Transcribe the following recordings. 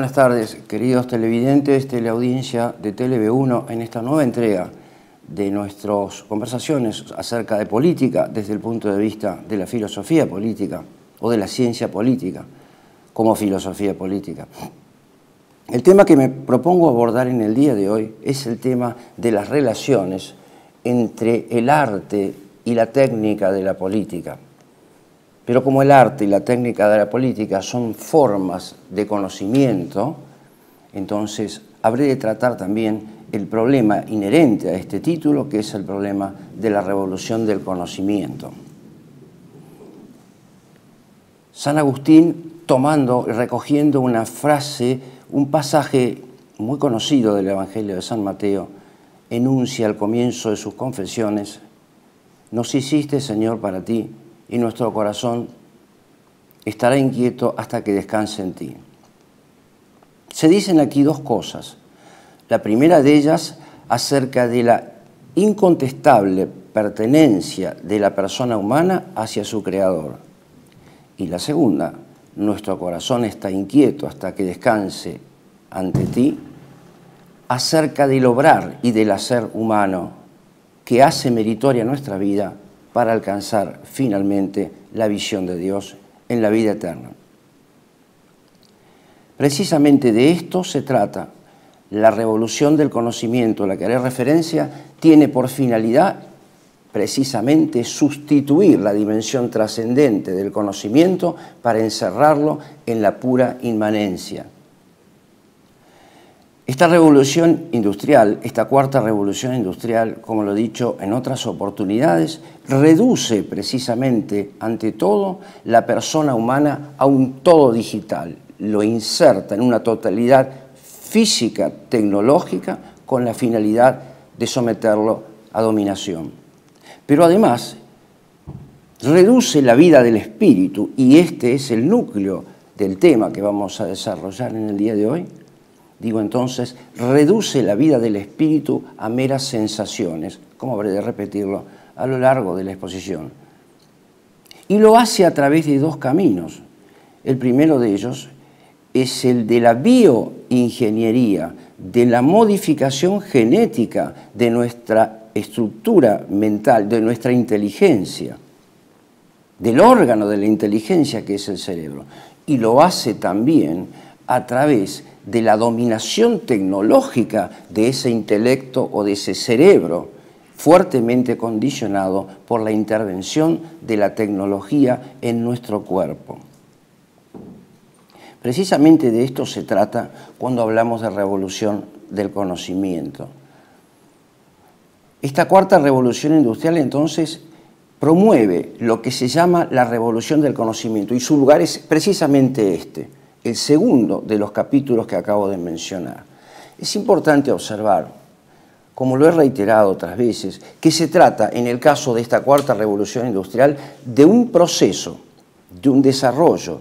buenas tardes, queridos televidentes, de la Audiencia de telev 1 en esta nueva entrega de nuestras conversaciones acerca de política desde el punto de vista de la filosofía política o de la ciencia política como filosofía política. El tema que me propongo abordar en el día de hoy es el tema de las relaciones entre el arte y la técnica de la política. Pero como el arte y la técnica de la política son formas de conocimiento, entonces habré de tratar también el problema inherente a este título, que es el problema de la revolución del conocimiento. San Agustín tomando y recogiendo una frase, un pasaje muy conocido del Evangelio de San Mateo, enuncia al comienzo de sus confesiones, nos hiciste Señor para ti y nuestro corazón estará inquieto hasta que descanse en ti. Se dicen aquí dos cosas. La primera de ellas acerca de la incontestable pertenencia de la persona humana hacia su Creador. Y la segunda, nuestro corazón está inquieto hasta que descanse ante ti acerca del obrar y del hacer humano que hace meritoria nuestra vida para alcanzar finalmente la visión de Dios en la vida eterna. Precisamente de esto se trata. La revolución del conocimiento a la que haré referencia tiene por finalidad precisamente sustituir la dimensión trascendente del conocimiento para encerrarlo en la pura inmanencia. Esta revolución industrial, esta cuarta revolución industrial, como lo he dicho en otras oportunidades, reduce precisamente, ante todo, la persona humana a un todo digital, lo inserta en una totalidad física, tecnológica, con la finalidad de someterlo a dominación. Pero además, reduce la vida del espíritu, y este es el núcleo del tema que vamos a desarrollar en el día de hoy, Digo entonces, reduce la vida del espíritu a meras sensaciones, como habré de repetirlo a lo largo de la exposición. Y lo hace a través de dos caminos. El primero de ellos es el de la bioingeniería, de la modificación genética de nuestra estructura mental, de nuestra inteligencia, del órgano de la inteligencia que es el cerebro. Y lo hace también a través de la dominación tecnológica de ese intelecto o de ese cerebro, fuertemente condicionado por la intervención de la tecnología en nuestro cuerpo. Precisamente de esto se trata cuando hablamos de revolución del conocimiento. Esta cuarta revolución industrial entonces promueve lo que se llama la revolución del conocimiento y su lugar es precisamente este el segundo de los capítulos que acabo de mencionar. Es importante observar, como lo he reiterado otras veces, que se trata, en el caso de esta cuarta revolución industrial, de un proceso, de un desarrollo,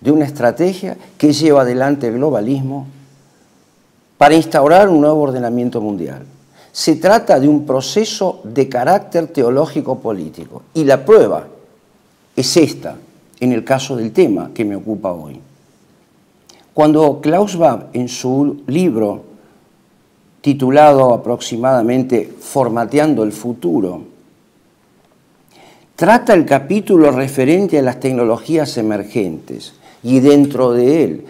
de una estrategia que lleva adelante el globalismo para instaurar un nuevo ordenamiento mundial. Se trata de un proceso de carácter teológico-político y la prueba es esta en el caso del tema que me ocupa hoy. Cuando Klaus Schwab, en su libro titulado aproximadamente Formateando el futuro, trata el capítulo referente a las tecnologías emergentes y dentro de él,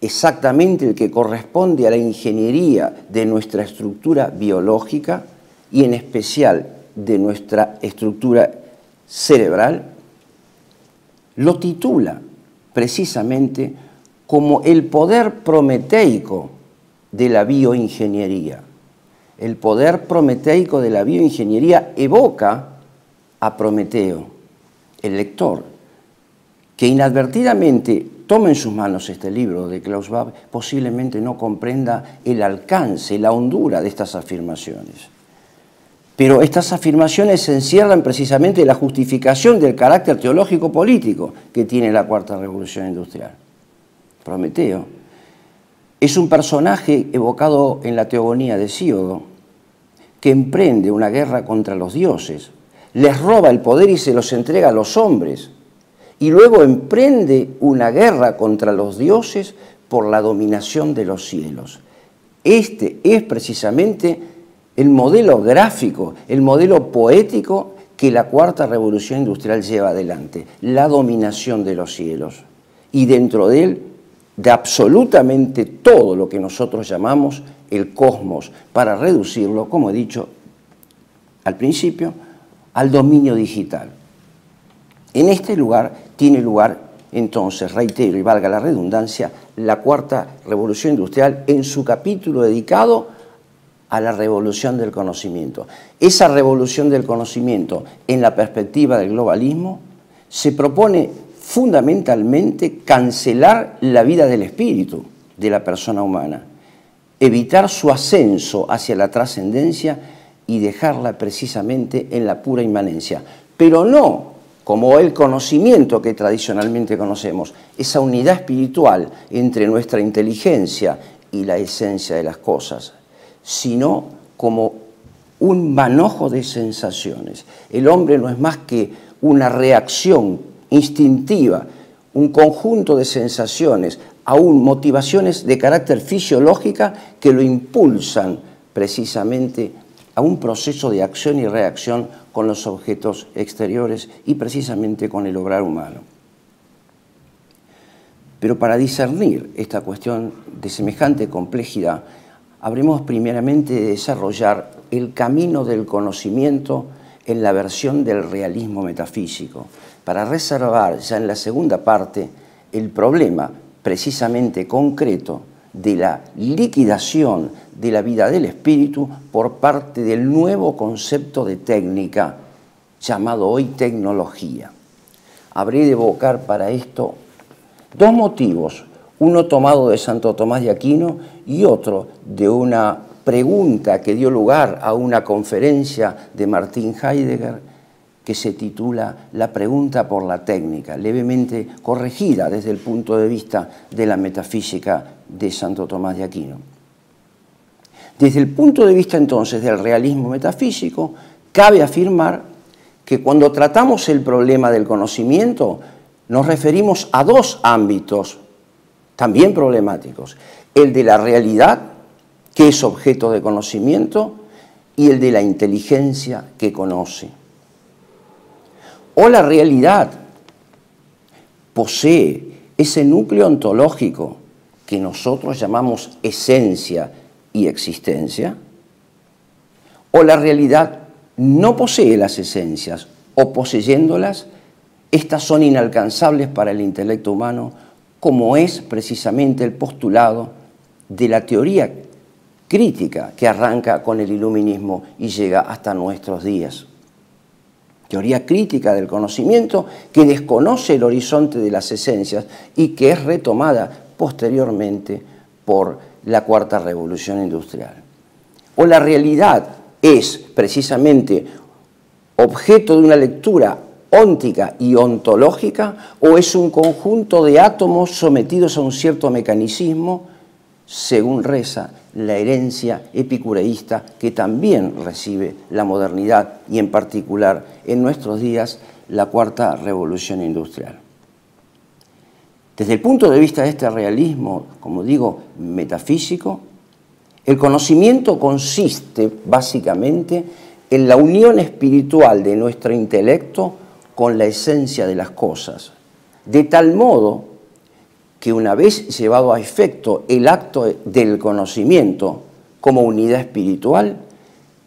exactamente el que corresponde a la ingeniería de nuestra estructura biológica y en especial de nuestra estructura cerebral, lo titula precisamente como el poder prometeico de la bioingeniería. El poder prometeico de la bioingeniería evoca a Prometeo, el lector, que inadvertidamente toma en sus manos este libro de Klaus Schwab, posiblemente no comprenda el alcance, la hondura de estas afirmaciones. Pero estas afirmaciones encierran precisamente la justificación del carácter teológico-político que tiene la Cuarta Revolución Industrial. Prometeo, es un personaje evocado en la teogonía de Síodo, que emprende una guerra contra los dioses, les roba el poder y se los entrega a los hombres, y luego emprende una guerra contra los dioses por la dominación de los cielos. Este es precisamente el modelo gráfico, el modelo poético que la cuarta revolución industrial lleva adelante, la dominación de los cielos. Y dentro de él de absolutamente todo lo que nosotros llamamos el cosmos, para reducirlo, como he dicho al principio, al dominio digital. En este lugar tiene lugar entonces, reitero y valga la redundancia, la cuarta revolución industrial en su capítulo dedicado a la revolución del conocimiento. Esa revolución del conocimiento en la perspectiva del globalismo se propone fundamentalmente cancelar la vida del espíritu de la persona humana, evitar su ascenso hacia la trascendencia y dejarla precisamente en la pura inmanencia, pero no como el conocimiento que tradicionalmente conocemos, esa unidad espiritual entre nuestra inteligencia y la esencia de las cosas, sino como un manojo de sensaciones. El hombre no es más que una reacción instintiva, un conjunto de sensaciones, aún motivaciones de carácter fisiológica que lo impulsan precisamente a un proceso de acción y reacción con los objetos exteriores y precisamente con el obrar humano. Pero para discernir esta cuestión de semejante complejidad, habremos primeramente de desarrollar el camino del conocimiento en la versión del realismo metafísico, para reservar ya en la segunda parte el problema precisamente concreto de la liquidación de la vida del espíritu por parte del nuevo concepto de técnica llamado hoy tecnología. Habré de evocar para esto dos motivos, uno tomado de Santo Tomás de Aquino y otro de una pregunta que dio lugar a una conferencia de Martín Heidegger que se titula La pregunta por la técnica, levemente corregida desde el punto de vista de la metafísica de Santo Tomás de Aquino. Desde el punto de vista entonces del realismo metafísico, cabe afirmar que cuando tratamos el problema del conocimiento, nos referimos a dos ámbitos también problemáticos, el de la realidad, que es objeto de conocimiento, y el de la inteligencia que conoce o la realidad posee ese núcleo ontológico que nosotros llamamos esencia y existencia, o la realidad no posee las esencias, o poseyéndolas, estas son inalcanzables para el intelecto humano, como es precisamente el postulado de la teoría crítica que arranca con el iluminismo y llega hasta nuestros días teoría crítica del conocimiento que desconoce el horizonte de las esencias y que es retomada posteriormente por la cuarta revolución industrial. O la realidad es precisamente objeto de una lectura óntica y ontológica o es un conjunto de átomos sometidos a un cierto mecanicismo según reza la herencia epicureísta que también recibe la modernidad y en particular en nuestros días la cuarta revolución industrial. Desde el punto de vista de este realismo, como digo, metafísico, el conocimiento consiste básicamente en la unión espiritual de nuestro intelecto con la esencia de las cosas, de tal modo que una vez llevado a efecto el acto del conocimiento como unidad espiritual,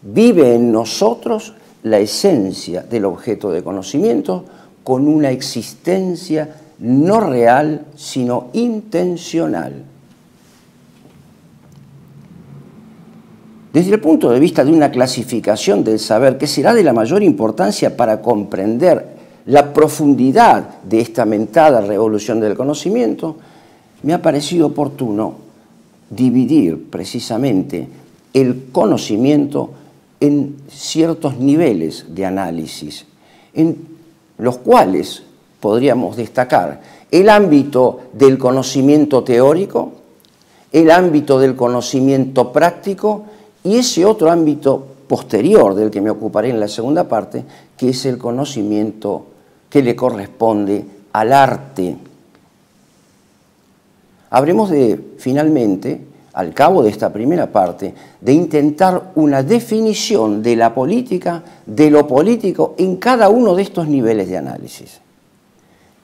vive en nosotros la esencia del objeto de conocimiento con una existencia no real, sino intencional. Desde el punto de vista de una clasificación del saber que será de la mayor importancia para comprender la profundidad de esta mentada revolución del conocimiento, me ha parecido oportuno dividir precisamente el conocimiento en ciertos niveles de análisis, en los cuales podríamos destacar el ámbito del conocimiento teórico, el ámbito del conocimiento práctico y ese otro ámbito posterior del que me ocuparé en la segunda parte, que es el conocimiento que le corresponde al arte. Habremos de, finalmente, al cabo de esta primera parte, de intentar una definición de la política, de lo político, en cada uno de estos niveles de análisis.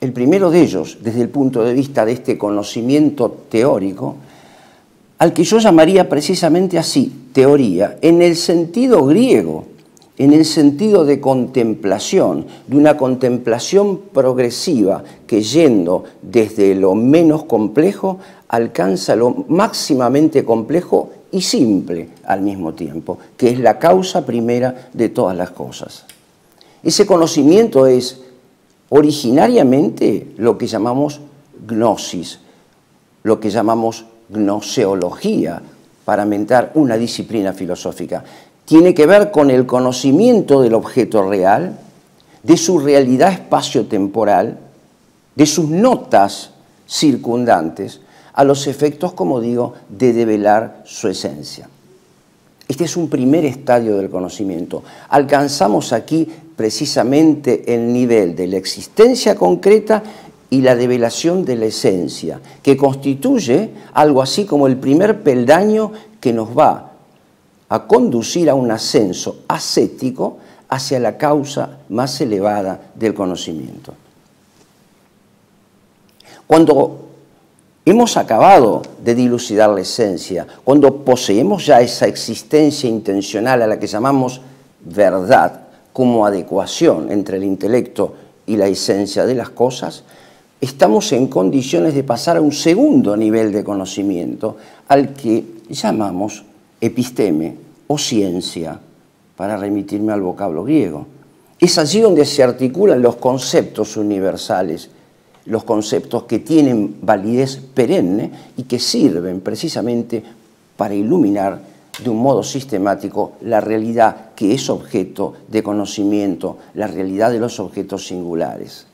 El primero de ellos, desde el punto de vista de este conocimiento teórico, al que yo llamaría precisamente así, teoría, en el sentido griego en el sentido de contemplación, de una contemplación progresiva que yendo desde lo menos complejo alcanza lo máximamente complejo y simple al mismo tiempo, que es la causa primera de todas las cosas. Ese conocimiento es originariamente lo que llamamos gnosis, lo que llamamos gnoseología, para mentar una disciplina filosófica tiene que ver con el conocimiento del objeto real, de su realidad espaciotemporal, de sus notas circundantes, a los efectos, como digo, de develar su esencia. Este es un primer estadio del conocimiento. Alcanzamos aquí precisamente el nivel de la existencia concreta y la develación de la esencia, que constituye algo así como el primer peldaño que nos va a conducir a un ascenso ascético hacia la causa más elevada del conocimiento. Cuando hemos acabado de dilucidar la esencia, cuando poseemos ya esa existencia intencional a la que llamamos verdad como adecuación entre el intelecto y la esencia de las cosas, estamos en condiciones de pasar a un segundo nivel de conocimiento al que llamamos episteme o ciencia, para remitirme al vocablo griego. Es allí donde se articulan los conceptos universales, los conceptos que tienen validez perenne y que sirven precisamente para iluminar de un modo sistemático la realidad que es objeto de conocimiento, la realidad de los objetos singulares.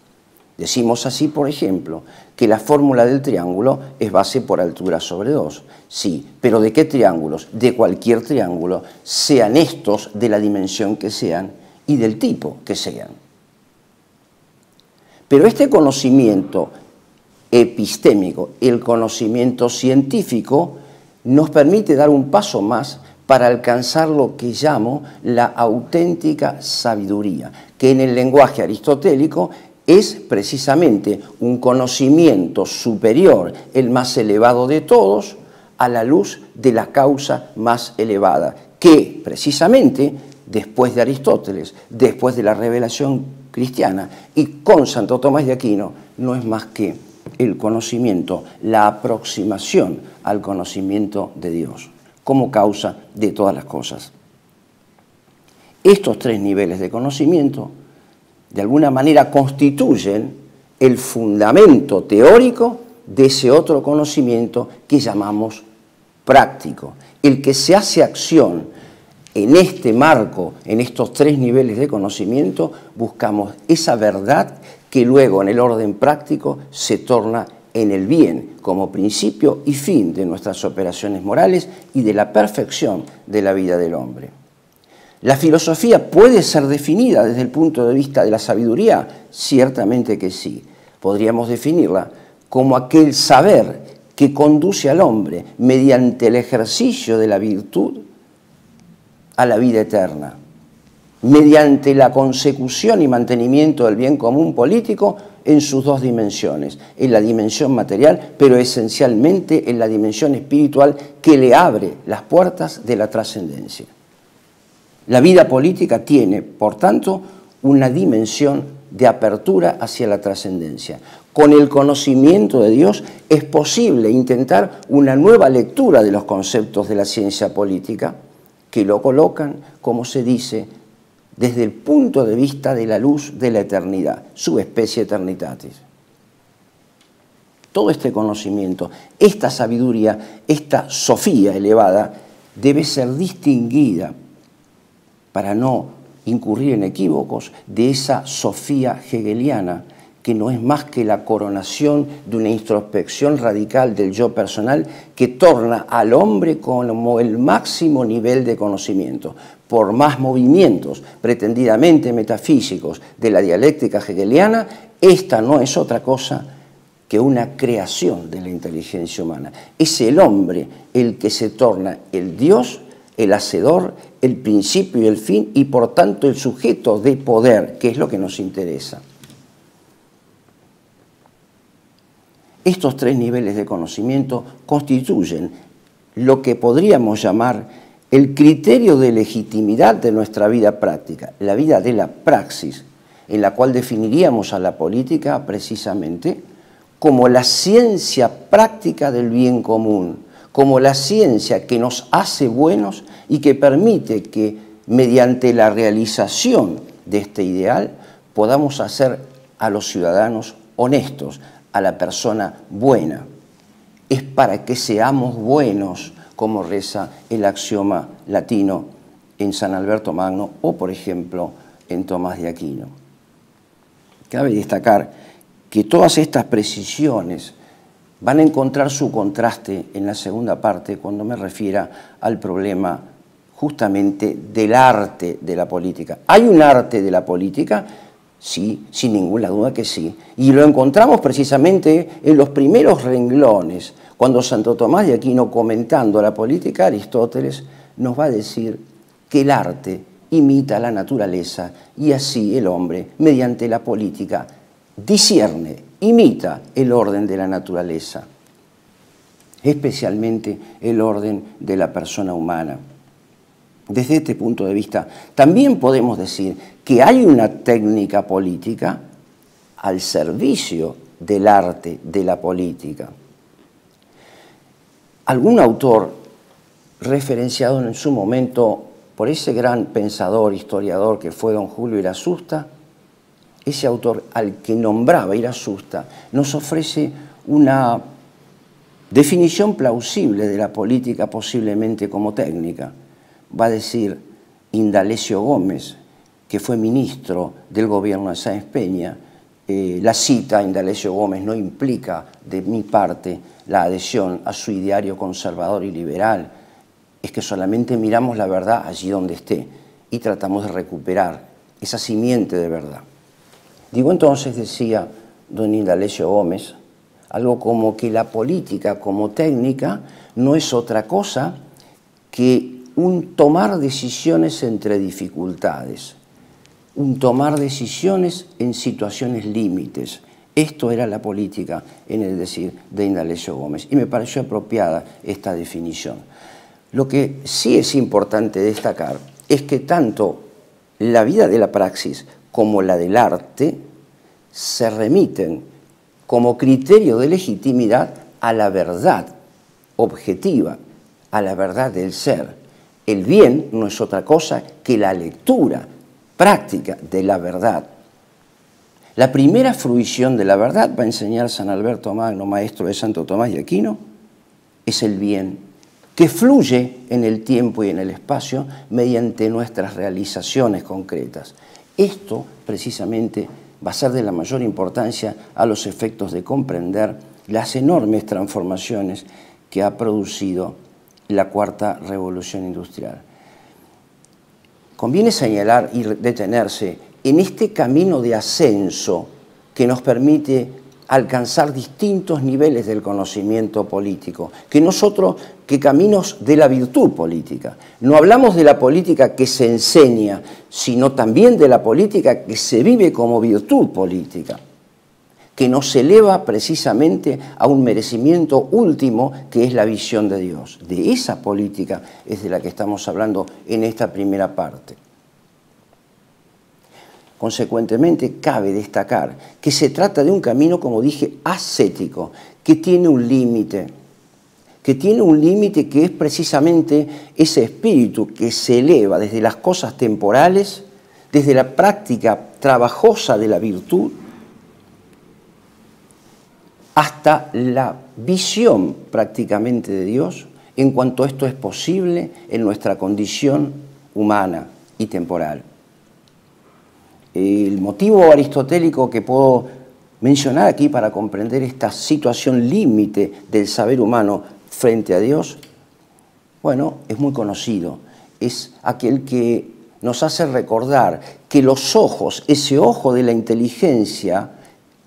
Decimos así, por ejemplo, que la fórmula del triángulo es base por altura sobre 2. Sí, pero ¿de qué triángulos? De cualquier triángulo, sean estos de la dimensión que sean y del tipo que sean. Pero este conocimiento epistémico, el conocimiento científico, nos permite dar un paso más para alcanzar lo que llamo la auténtica sabiduría, que en el lenguaje aristotélico es precisamente un conocimiento superior, el más elevado de todos, a la luz de la causa más elevada, que precisamente después de Aristóteles, después de la revelación cristiana y con Santo Tomás de Aquino, no es más que el conocimiento, la aproximación al conocimiento de Dios como causa de todas las cosas. Estos tres niveles de conocimiento de alguna manera constituyen el fundamento teórico de ese otro conocimiento que llamamos práctico, el que se hace acción en este marco, en estos tres niveles de conocimiento, buscamos esa verdad que luego en el orden práctico se torna en el bien como principio y fin de nuestras operaciones morales y de la perfección de la vida del hombre. La filosofía puede ser definida desde el punto de vista de la sabiduría, ciertamente que sí. Podríamos definirla como aquel saber que conduce al hombre mediante el ejercicio de la virtud a la vida eterna, mediante la consecución y mantenimiento del bien común político en sus dos dimensiones, en la dimensión material, pero esencialmente en la dimensión espiritual que le abre las puertas de la trascendencia. La vida política tiene, por tanto, una dimensión de apertura hacia la trascendencia. Con el conocimiento de Dios es posible intentar una nueva lectura de los conceptos de la ciencia política, que lo colocan, como se dice, desde el punto de vista de la luz de la eternidad, su especie eternitatis. Todo este conocimiento, esta sabiduría, esta sofía elevada, debe ser distinguida para no incurrir en equívocos, de esa Sofía hegeliana que no es más que la coronación de una introspección radical del yo personal que torna al hombre como el máximo nivel de conocimiento. Por más movimientos pretendidamente metafísicos de la dialéctica hegeliana, esta no es otra cosa que una creación de la inteligencia humana. Es el hombre el que se torna el Dios, el hacedor, el principio y el fin y por tanto el sujeto de poder, que es lo que nos interesa. Estos tres niveles de conocimiento constituyen lo que podríamos llamar el criterio de legitimidad de nuestra vida práctica, la vida de la praxis, en la cual definiríamos a la política precisamente como la ciencia práctica del bien común, como la ciencia que nos hace buenos y que permite que mediante la realización de este ideal podamos hacer a los ciudadanos honestos, a la persona buena. Es para que seamos buenos, como reza el axioma latino en San Alberto Magno o, por ejemplo, en Tomás de Aquino. Cabe destacar que todas estas precisiones Van a encontrar su contraste en la segunda parte cuando me refiera al problema justamente del arte de la política. ¿Hay un arte de la política? Sí, sin ninguna duda que sí. Y lo encontramos precisamente en los primeros renglones, cuando Santo Tomás de Aquino, comentando la política, Aristóteles nos va a decir que el arte imita la naturaleza y así el hombre, mediante la política, discierne imita el orden de la naturaleza, especialmente el orden de la persona humana. Desde este punto de vista, también podemos decir que hay una técnica política al servicio del arte de la política. Algún autor referenciado en su momento por ese gran pensador, historiador que fue don Julio Irasusta, ese autor al que nombraba asusta, nos ofrece una definición plausible de la política posiblemente como técnica. Va a decir Indalecio Gómez, que fue ministro del gobierno de Sáenz Peña, eh, la cita a Indalecio Gómez no implica de mi parte la adhesión a su ideario conservador y liberal, es que solamente miramos la verdad allí donde esté y tratamos de recuperar esa simiente de verdad. Digo entonces, decía don Indalesio Gómez, algo como que la política como técnica no es otra cosa que un tomar decisiones entre dificultades, un tomar decisiones en situaciones límites. Esto era la política, en el decir, de Indalecio Gómez. Y me pareció apropiada esta definición. Lo que sí es importante destacar es que tanto la vida de la praxis como la del arte se remiten como criterio de legitimidad a la verdad objetiva, a la verdad del ser. El bien no es otra cosa que la lectura práctica de la verdad. La primera fruición de la verdad, va a enseñar San Alberto Magno, maestro de Santo Tomás de Aquino, es el bien, que fluye en el tiempo y en el espacio mediante nuestras realizaciones concretas. Esto precisamente va a ser de la mayor importancia a los efectos de comprender las enormes transformaciones que ha producido la cuarta revolución industrial. Conviene señalar y detenerse en este camino de ascenso que nos permite alcanzar distintos niveles del conocimiento político, que nosotros, que caminos de la virtud política. No hablamos de la política que se enseña, sino también de la política que se vive como virtud política, que nos eleva precisamente a un merecimiento último que es la visión de Dios. De esa política es de la que estamos hablando en esta primera parte. Consecuentemente, cabe destacar que se trata de un camino, como dije, ascético, que tiene un límite, que tiene un límite que es precisamente ese espíritu que se eleva desde las cosas temporales, desde la práctica trabajosa de la virtud, hasta la visión prácticamente de Dios en cuanto esto es posible en nuestra condición humana y temporal. El motivo aristotélico que puedo mencionar aquí para comprender esta situación límite del saber humano frente a Dios, bueno, es muy conocido. Es aquel que nos hace recordar que los ojos, ese ojo de la inteligencia,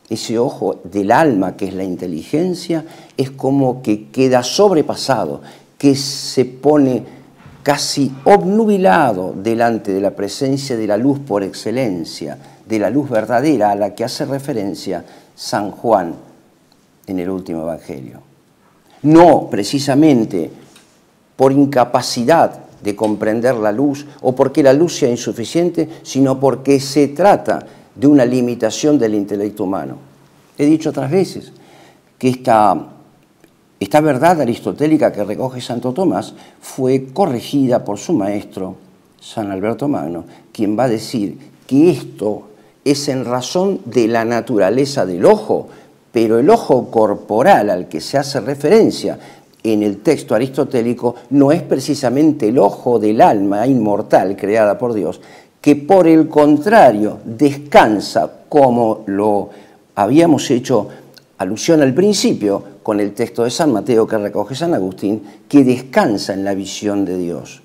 ese ojo del alma que es la inteligencia, es como que queda sobrepasado, que se pone casi obnubilado delante de la presencia de la luz por excelencia, de la luz verdadera a la que hace referencia San Juan en el último Evangelio. No precisamente por incapacidad de comprender la luz o porque la luz sea insuficiente, sino porque se trata de una limitación del intelecto humano. He dicho otras veces que esta esta verdad aristotélica que recoge Santo Tomás fue corregida por su maestro, San Alberto Magno, quien va a decir que esto es en razón de la naturaleza del ojo, pero el ojo corporal al que se hace referencia en el texto aristotélico no es precisamente el ojo del alma inmortal creada por Dios, que por el contrario descansa como lo habíamos hecho alusión al principio, con el texto de San Mateo que recoge San Agustín, que descansa en la visión de Dios.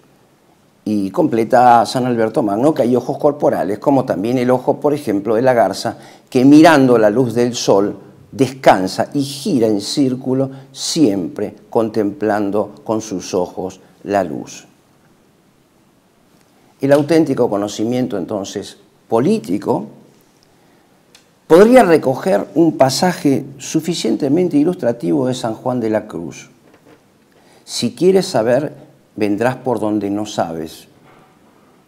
Y completa San Alberto Magno que hay ojos corporales, como también el ojo, por ejemplo, de la garza, que mirando la luz del sol descansa y gira en círculo, siempre contemplando con sus ojos la luz. El auténtico conocimiento entonces político podría recoger un pasaje suficientemente ilustrativo de San Juan de la Cruz. Si quieres saber, vendrás por donde no sabes.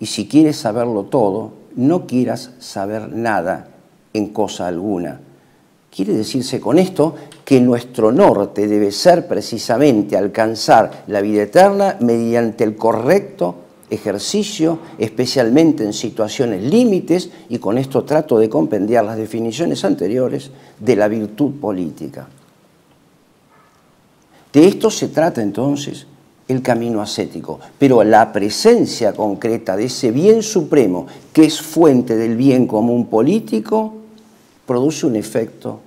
Y si quieres saberlo todo, no quieras saber nada en cosa alguna. Quiere decirse con esto que nuestro norte debe ser precisamente alcanzar la vida eterna mediante el correcto ejercicio, especialmente en situaciones límites, y con esto trato de compendiar las definiciones anteriores de la virtud política. De esto se trata entonces el camino ascético, pero la presencia concreta de ese bien supremo, que es fuente del bien común político, produce un efecto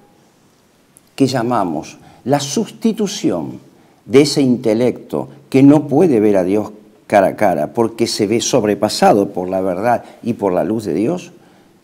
que llamamos la sustitución de ese intelecto que no puede ver a Dios cara a cara, porque se ve sobrepasado por la verdad y por la luz de Dios,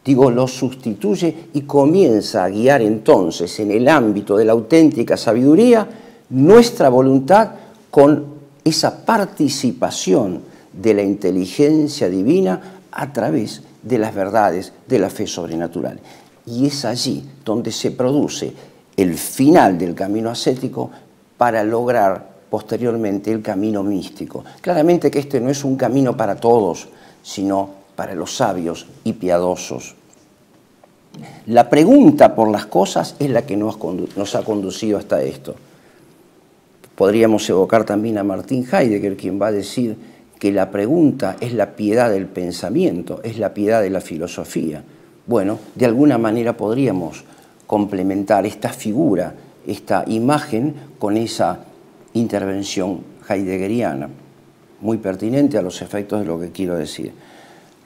digo, lo sustituye y comienza a guiar entonces en el ámbito de la auténtica sabiduría nuestra voluntad con esa participación de la inteligencia divina a través de las verdades de la fe sobrenatural. Y es allí donde se produce el final del camino ascético para lograr posteriormente el camino místico. Claramente que este no es un camino para todos, sino para los sabios y piadosos. La pregunta por las cosas es la que nos, ha conducido hasta esto. Podríamos evocar también a Martín Heidegger, quien va a decir que la pregunta es la piedad del pensamiento, es la piedad de la filosofía. Bueno, de alguna manera podríamos complementar esta figura, esta imagen, con esa intervención heideggeriana, muy pertinente a los efectos de lo que quiero decir.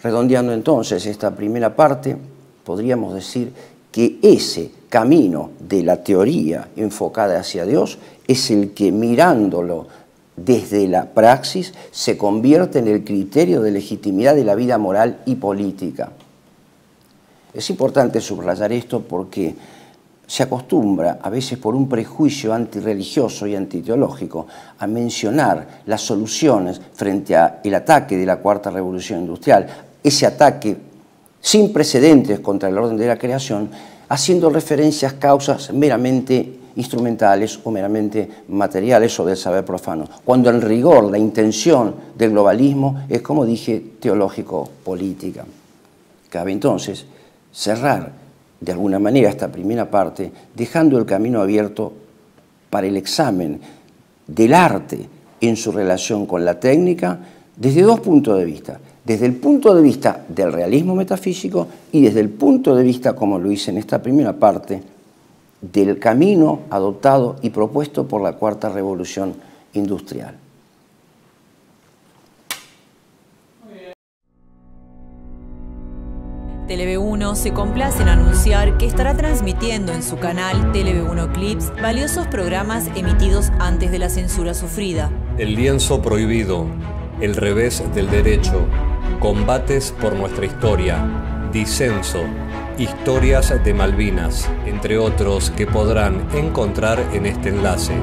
Redondeando entonces esta primera parte, podríamos decir que ese camino de la teoría enfocada hacia Dios es el que mirándolo desde la praxis se convierte en el criterio de legitimidad de la vida moral y política. Es importante subrayar esto porque se acostumbra, a veces por un prejuicio antirreligioso y antiteológico, a mencionar las soluciones frente al ataque de la Cuarta Revolución Industrial, ese ataque sin precedentes contra el orden de la creación, haciendo referencias causas meramente instrumentales o meramente materiales o del saber profano, cuando el rigor, la intención del globalismo es, como dije, teológico-política. Cabe entonces cerrar de alguna manera esta primera parte, dejando el camino abierto para el examen del arte en su relación con la técnica desde dos puntos de vista, desde el punto de vista del realismo metafísico y desde el punto de vista, como lo hice en esta primera parte, del camino adoptado y propuesto por la Cuarta Revolución Industrial. tv 1 se complace en anunciar que estará transmitiendo en su canal telev 1 Clips valiosos programas emitidos antes de la censura sufrida. El lienzo prohibido, el revés del derecho, combates por nuestra historia, disenso, historias de Malvinas, entre otros que podrán encontrar en este enlace.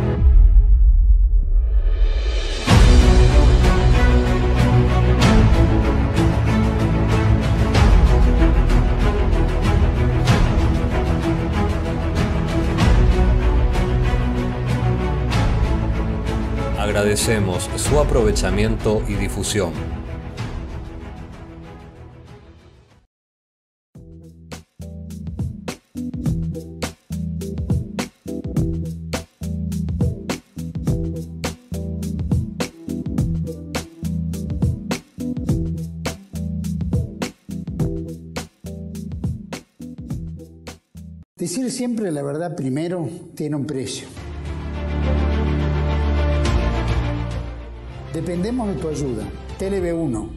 agradecemos su aprovechamiento y difusión. Decir siempre la verdad primero tiene un precio. Dependemos de tu ayuda. TLB1.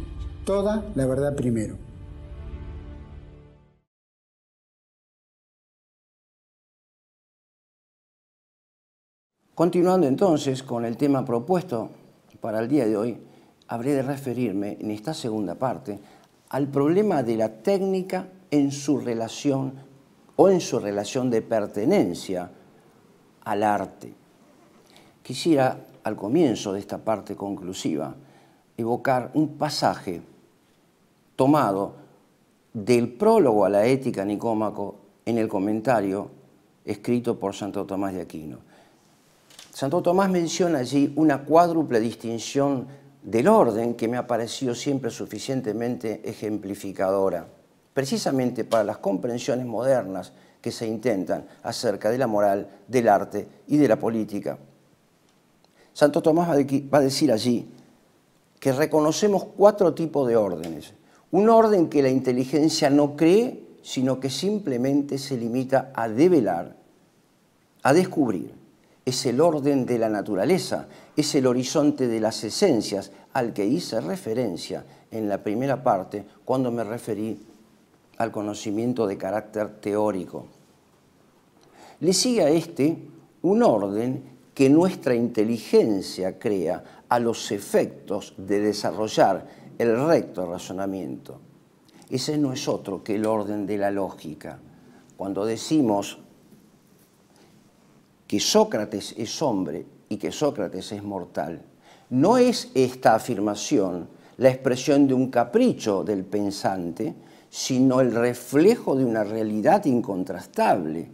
Toda la verdad primero. Continuando entonces con el tema propuesto para el día de hoy, habré de referirme en esta segunda parte al problema de la técnica en su relación o en su relación de pertenencia al arte. Quisiera al comienzo de esta parte conclusiva, evocar un pasaje tomado del prólogo a la ética Nicómaco en el comentario escrito por Santo Tomás de Aquino. Santo Tomás menciona allí una cuádruple distinción del orden que me ha parecido siempre suficientemente ejemplificadora, precisamente para las comprensiones modernas que se intentan acerca de la moral, del arte y de la política. Santo Tomás va a decir allí que reconocemos cuatro tipos de órdenes. Un orden que la inteligencia no cree, sino que simplemente se limita a develar, a descubrir. Es el orden de la naturaleza, es el horizonte de las esencias al que hice referencia en la primera parte cuando me referí al conocimiento de carácter teórico. Le sigue a este un orden que nuestra inteligencia crea a los efectos de desarrollar el recto razonamiento. Ese no es otro que el orden de la lógica. Cuando decimos que Sócrates es hombre y que Sócrates es mortal, no es esta afirmación la expresión de un capricho del pensante, sino el reflejo de una realidad incontrastable,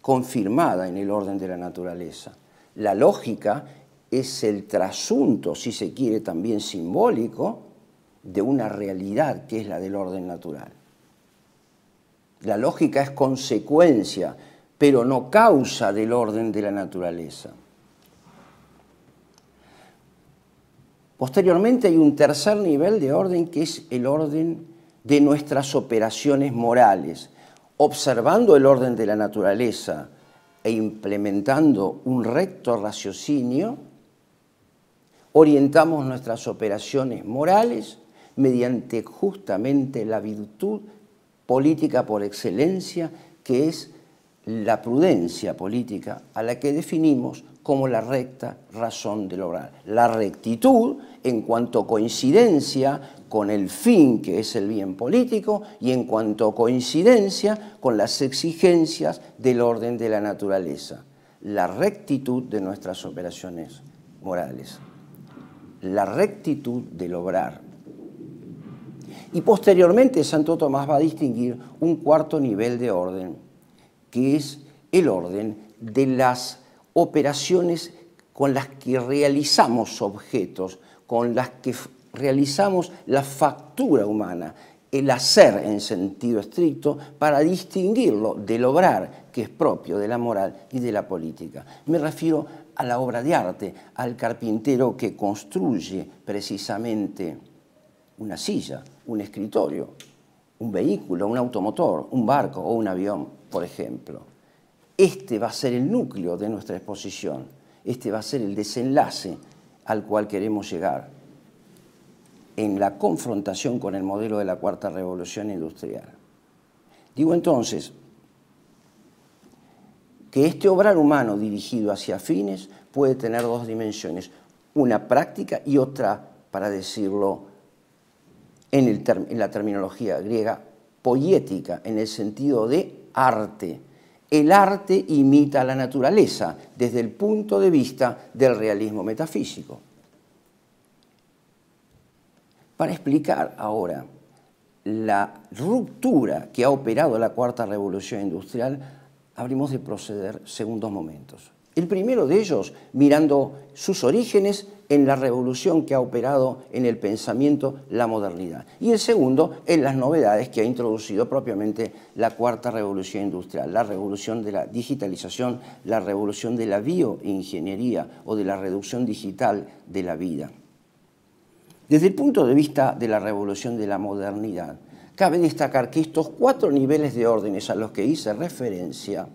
confirmada en el orden de la naturaleza. La lógica es el trasunto, si se quiere, también simbólico, de una realidad que es la del orden natural. La lógica es consecuencia, pero no causa del orden de la naturaleza. Posteriormente hay un tercer nivel de orden que es el orden de nuestras operaciones morales, observando el orden de la naturaleza, e implementando un recto raciocinio, orientamos nuestras operaciones morales mediante justamente la virtud política por excelencia, que es la prudencia política, a la que definimos como la recta razón del obrar. La rectitud en cuanto coincidencia con el fin que es el bien político y en cuanto coincidencia con las exigencias del orden de la naturaleza. La rectitud de nuestras operaciones morales. La rectitud del obrar. Y posteriormente Santo Tomás va a distinguir un cuarto nivel de orden, que es el orden de las operaciones con las que realizamos objetos, con las que realizamos la factura humana, el hacer en sentido estricto, para distinguirlo del obrar, que es propio de la moral y de la política. Me refiero a la obra de arte, al carpintero que construye precisamente una silla, un escritorio, un vehículo, un automotor, un barco o un avión, por ejemplo. Este va a ser el núcleo de nuestra exposición, este va a ser el desenlace al cual queremos llegar en la confrontación con el modelo de la cuarta revolución industrial. Digo entonces que este obrar humano dirigido hacia fines puede tener dos dimensiones, una práctica y otra, para decirlo en, la terminología griega, poética, en el sentido de arte el arte imita a la naturaleza desde el punto de vista del realismo metafísico. Para explicar ahora la ruptura que ha operado la cuarta revolución industrial, habríamos de proceder segundos momentos. El primero de ellos mirando sus orígenes en la revolución que ha operado en el pensamiento la modernidad. Y el segundo, en las novedades que ha introducido propiamente la cuarta revolución industrial, la revolución de la digitalización, la revolución de la bioingeniería o de la reducción digital de la vida. Desde el punto de vista de la revolución de la modernidad, cabe destacar que estos cuatro niveles de órdenes a los que hice referencia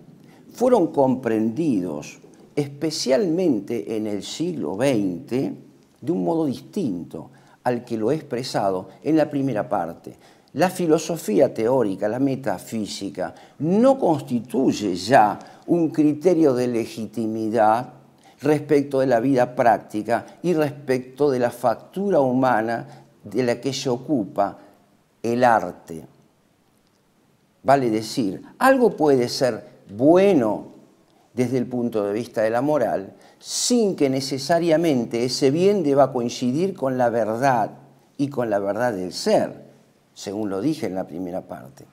fueron comprendidos especialmente en el siglo XX, de un modo distinto al que lo he expresado en la primera parte. La filosofía teórica, la metafísica, no constituye ya un criterio de legitimidad respecto de la vida práctica y respecto de la factura humana de la que se ocupa el arte. Vale decir, algo puede ser bueno desde el punto de vista de la moral, sin que necesariamente ese bien deba coincidir con la verdad y con la verdad del ser, según lo dije en la primera parte.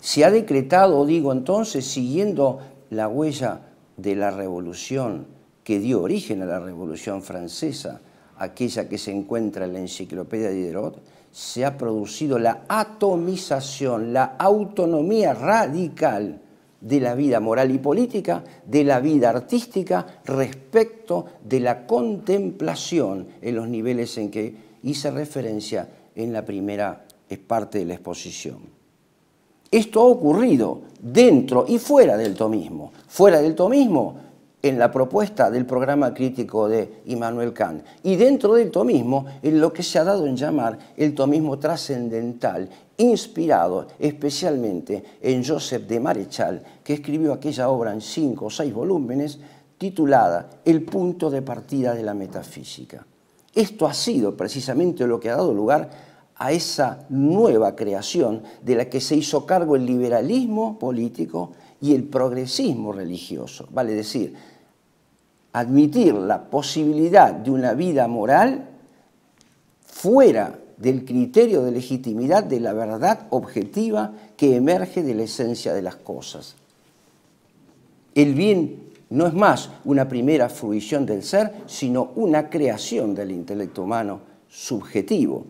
Se ha decretado, digo entonces, siguiendo la huella de la revolución que dio origen a la revolución francesa, aquella que se encuentra en la enciclopedia de Diderot, se ha producido la atomización, la autonomía radical de la vida moral y política, de la vida artística, respecto de la contemplación en los niveles en que hice referencia en la primera parte de la exposición. Esto ha ocurrido dentro y fuera del tomismo. Fuera del tomismo, en la propuesta del programa crítico de Immanuel Kant. Y dentro del tomismo, en lo que se ha dado en llamar el tomismo trascendental inspirado especialmente en Joseph de Marechal, que escribió aquella obra en cinco o seis volúmenes titulada El punto de partida de la metafísica. Esto ha sido precisamente lo que ha dado lugar a esa nueva creación de la que se hizo cargo el liberalismo político y el progresismo religioso, vale decir, admitir la posibilidad de una vida moral fuera del criterio de legitimidad de la verdad objetiva que emerge de la esencia de las cosas. El bien no es más una primera fruición del ser, sino una creación del intelecto humano subjetivo.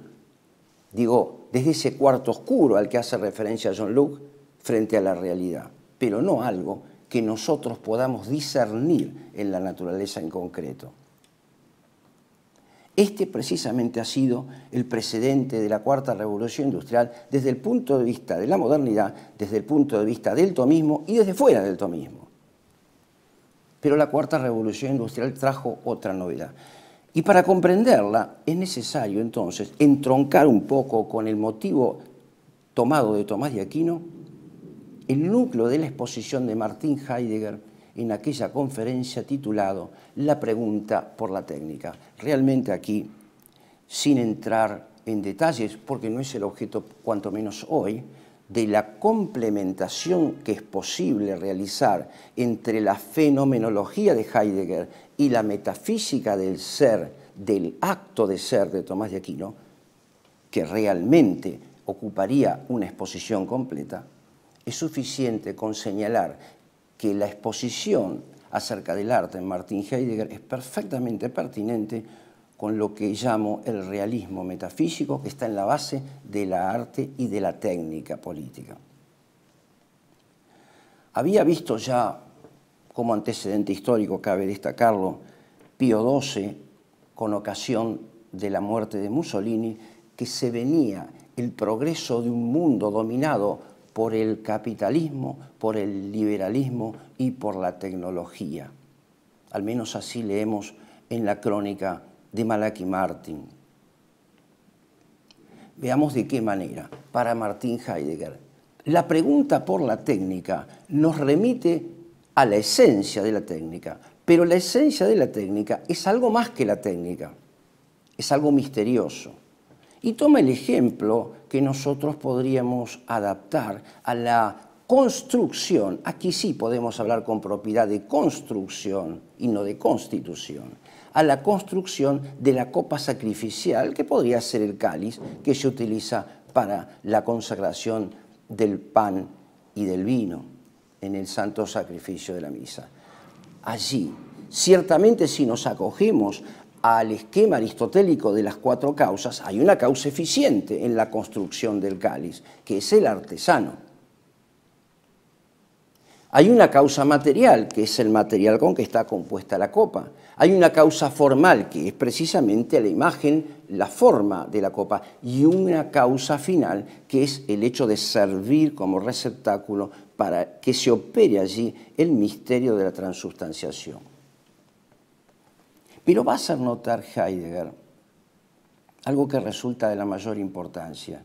Digo, desde ese cuarto oscuro al que hace referencia John Locke frente a la realidad, pero no algo que nosotros podamos discernir en la naturaleza en concreto. Este precisamente ha sido el precedente de la cuarta revolución industrial desde el punto de vista de la modernidad, desde el punto de vista del tomismo y desde fuera del tomismo. Pero la cuarta revolución industrial trajo otra novedad. Y para comprenderla es necesario entonces entroncar un poco con el motivo tomado de Tomás de Aquino el núcleo de la exposición de Martín Heidegger en aquella conferencia titulado La pregunta por la técnica. Realmente aquí, sin entrar en detalles, porque no es el objeto, cuanto menos hoy, de la complementación que es posible realizar entre la fenomenología de Heidegger y la metafísica del ser, del acto de ser de Tomás de Aquino, que realmente ocuparía una exposición completa, es suficiente con señalar que la exposición acerca del arte en Martin Heidegger es perfectamente pertinente con lo que llamo el realismo metafísico que está en la base de la arte y de la técnica política. Había visto ya como antecedente histórico, cabe destacarlo, Pío XII con ocasión de la muerte de Mussolini, que se venía el progreso de un mundo dominado por el capitalismo, por el liberalismo y por la tecnología. Al menos así leemos en la crónica de Malaki Martin. Veamos de qué manera, para Martin Heidegger, la pregunta por la técnica nos remite a la esencia de la técnica, pero la esencia de la técnica es algo más que la técnica, es algo misterioso y toma el ejemplo que nosotros podríamos adaptar a la construcción. Aquí sí podemos hablar con propiedad de construcción y no de constitución a la construcción de la copa sacrificial, que podría ser el cáliz que se utiliza para la consagración del pan y del vino en el santo sacrificio de la misa. Allí, ciertamente si nos acogemos al esquema aristotélico de las cuatro causas, hay una causa eficiente en la construcción del cáliz, que es el artesano. Hay una causa material, que es el material con que está compuesta la copa. Hay una causa formal, que es precisamente la imagen, la forma de la copa. Y una causa final, que es el hecho de servir como receptáculo para que se opere allí el misterio de la transustanciación. Pero vas a notar Heidegger algo que resulta de la mayor importancia,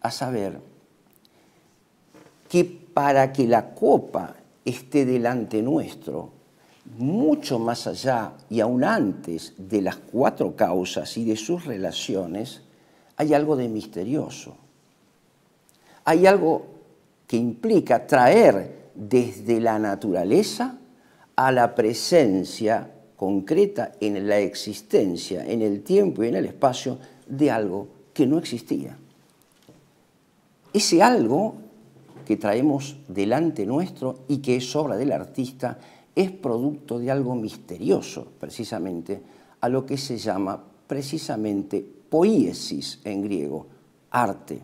a saber, que para que la copa esté delante nuestro, mucho más allá y aún antes de las cuatro causas y de sus relaciones, hay algo de misterioso. Hay algo que implica traer desde la naturaleza a la presencia concreta en la existencia, en el tiempo y en el espacio de algo que no existía. Ese algo que traemos delante nuestro y que es obra del artista es producto de algo misterioso, precisamente, a lo que se llama precisamente poiesis en griego, arte,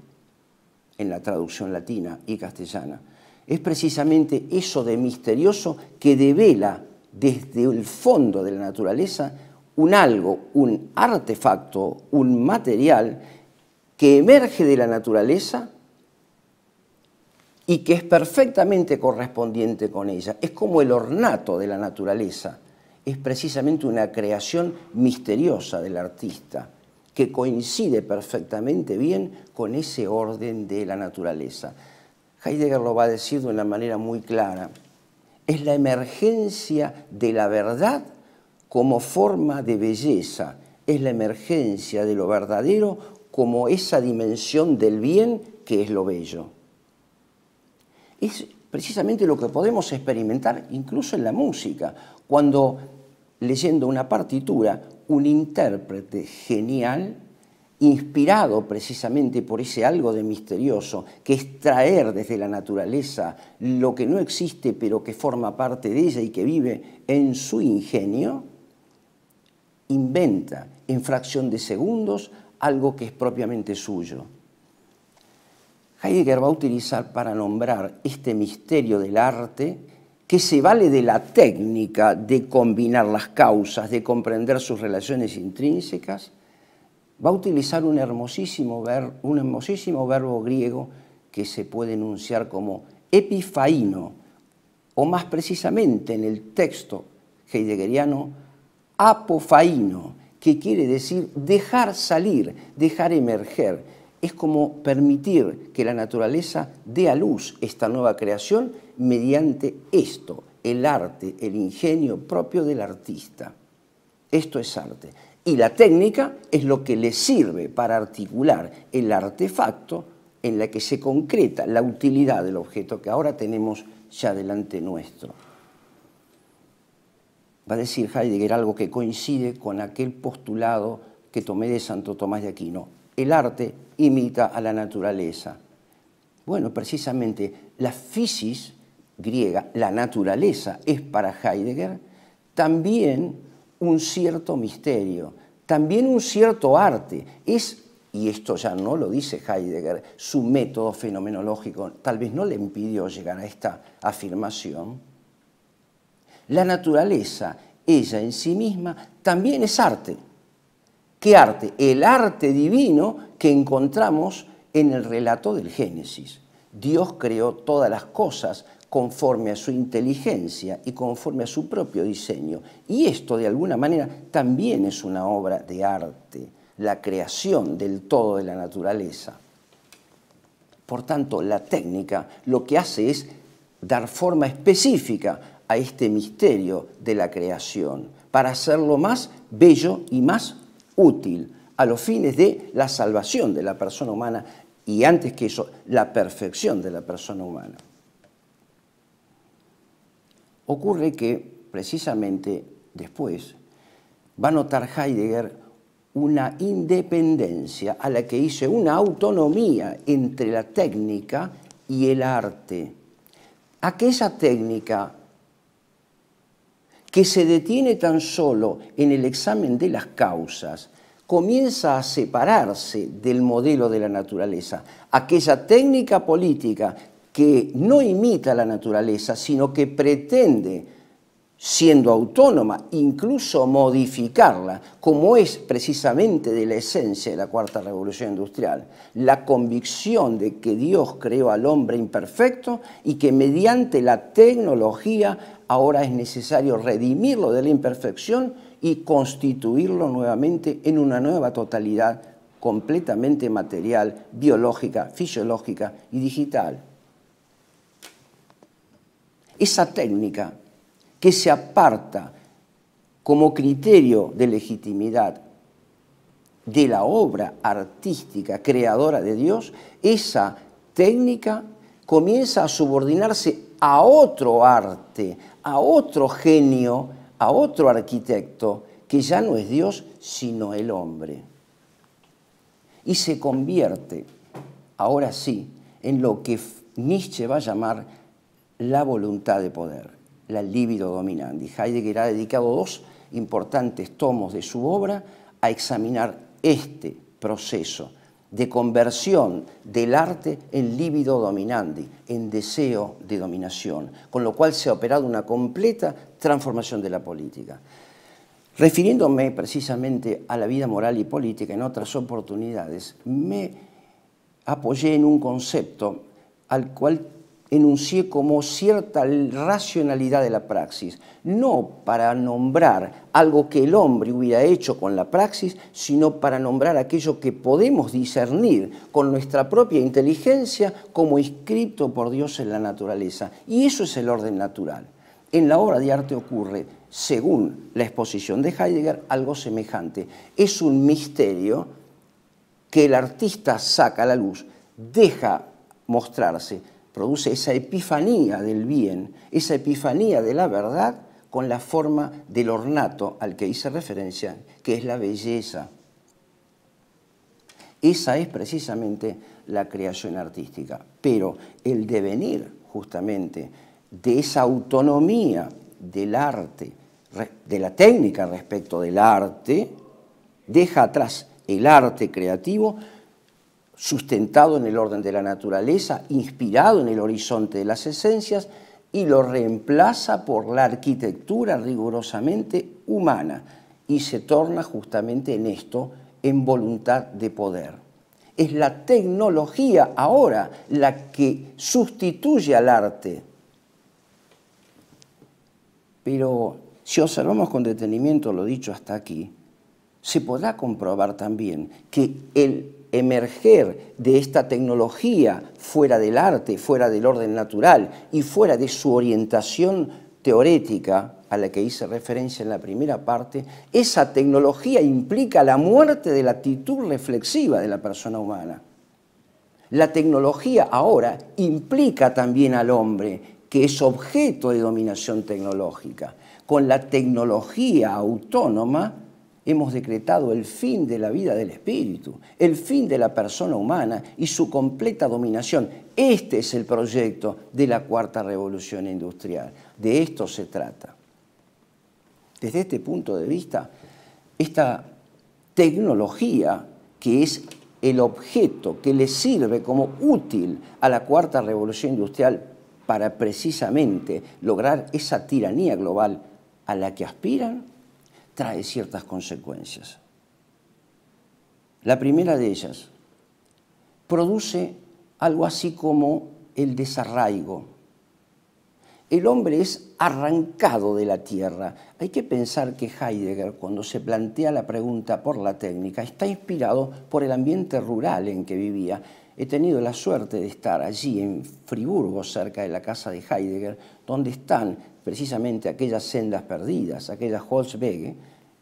en la traducción latina y castellana. Es precisamente eso de misterioso que devela desde el fondo de la naturaleza un algo, un artefacto, un material que emerge de la naturaleza y que es perfectamente correspondiente con ella. Es como el ornato de la naturaleza, es precisamente una creación misteriosa del artista que coincide perfectamente bien con ese orden de la naturaleza. Heidegger lo va a decir de una manera muy clara es la emergencia de la verdad como forma de belleza, es la emergencia de lo verdadero como esa dimensión del bien que es lo bello. Es precisamente lo que podemos experimentar incluso en la música, cuando leyendo una partitura, un intérprete genial inspirado precisamente por ese algo de misterioso, que es traer desde la naturaleza lo que no existe pero que forma parte de ella y que vive en su ingenio, inventa en fracción de segundos algo que es propiamente suyo. Heidegger va a utilizar para nombrar este misterio del arte que se vale de la técnica de combinar las causas, de comprender sus relaciones intrínsecas va a utilizar un hermosísimo, un verbo griego que se puede enunciar como epifaino, o más precisamente en el texto heideggeriano, apofaino, que quiere decir dejar salir, dejar emerger. Es como permitir que la naturaleza dé a luz esta nueva creación mediante esto, el arte, el ingenio propio del artista. Esto es arte y la técnica es lo que le sirve para articular el artefacto en la que se concreta la utilidad del objeto que ahora tenemos ya delante nuestro. Va a decir Heidegger algo que coincide con aquel postulado que tomé de Santo Tomás de Aquino. El arte imita a la naturaleza. Bueno, precisamente la fisis griega, la naturaleza, es para Heidegger también un cierto misterio, también un cierto arte. Es, y esto ya no lo dice Heidegger, su método fenomenológico tal vez no le impidió llegar a esta afirmación. La naturaleza, ella en sí misma, también es arte. ¿Qué arte? El arte divino que encontramos en el relato del Génesis. Dios creó todas las cosas conforme a su inteligencia y conforme a su propio diseño. Y esto, de alguna manera, también es una obra de arte, la creación del todo de la naturaleza. Por tanto, la técnica lo que hace es dar forma específica a este misterio de la creación, para hacerlo más bello y más útil a los fines de la salvación de la persona humana y antes que eso, la perfección de la persona humana. Ocurre que precisamente después va a notar Heidegger una independencia a la que hice una autonomía entre la técnica y el arte. Aquella técnica que se detiene tan solo en el examen de las causas, comienza a separarse del modelo de la naturaleza. Aquella técnica política que no imita la naturaleza, sino que pretende, siendo autónoma, incluso modificarla, como es precisamente de la esencia de la cuarta revolución industrial, la convicción de que Dios creó al hombre imperfecto y que mediante la tecnología ahora es necesario redimirlo de la imperfección y constituirlo nuevamente en una nueva totalidad completamente material, biológica, fisiológica y digital esa técnica que se aparta como criterio de legitimidad de la obra artística creadora de Dios, esa técnica comienza a subordinarse a otro arte, a otro genio, a otro arquitecto, que ya no es Dios, sino el hombre. Y se convierte, ahora sí, en lo que Nietzsche va a llamar la voluntad de poder, la libido dominante. Heidegger ha dedicado dos importantes tomos de su obra a examinar este proceso de conversión del arte en libido dominandi, en deseo de dominación, con lo cual se ha operado una completa transformación de la política. Refiriéndome precisamente a la vida moral y política en otras oportunidades, me apoyé en un concepto al cual enuncié como cierta racionalidad de la praxis, no para nombrar algo que el hombre hubiera hecho con la praxis, sino para nombrar aquello que podemos discernir con nuestra propia inteligencia como inscrito por Dios en la naturaleza. Y eso es el orden natural. En la obra de arte ocurre, según la exposición de Heidegger, algo semejante. Es un misterio que el artista saca a la luz, deja mostrarse, produce esa epifanía del bien, esa epifanía de la verdad con la forma del ornato al que hice referencia, que es la belleza. Esa es precisamente la creación artística, pero el devenir justamente de esa autonomía del arte, de la técnica respecto del arte, deja atrás el arte creativo sustentado en el orden de la naturaleza, inspirado en el horizonte de las esencias, y lo reemplaza por la arquitectura rigurosamente humana y se torna justamente en esto, en voluntad de poder. Es la tecnología ahora la que sustituye al arte. Pero si observamos con detenimiento lo dicho hasta aquí, se podrá comprobar también que el emerger de esta tecnología fuera del arte, fuera del orden natural y fuera de su orientación teorética a la que hice referencia en la primera parte, esa tecnología implica la muerte de la actitud reflexiva de la persona humana. La tecnología ahora implica también al hombre, que es objeto de dominación tecnológica. Con la tecnología autónoma, hemos decretado el fin de la vida del espíritu, el fin de la persona humana y su completa dominación. Este es el proyecto de la cuarta revolución industrial. De esto se trata. Desde este punto de vista, esta tecnología que es el objeto que le sirve como útil a la cuarta revolución industrial para precisamente lograr esa tiranía global a la que aspiran, trae ciertas consecuencias. La primera de ellas produce algo así como el desarraigo. El hombre es arrancado de la tierra. Hay que pensar que Heidegger, cuando se plantea la pregunta por la técnica, está inspirado por el ambiente rural en que vivía. He tenido la suerte de estar allí en Friburgo, cerca de la casa de Heidegger, donde están precisamente aquellas sendas perdidas, aquella Holzwege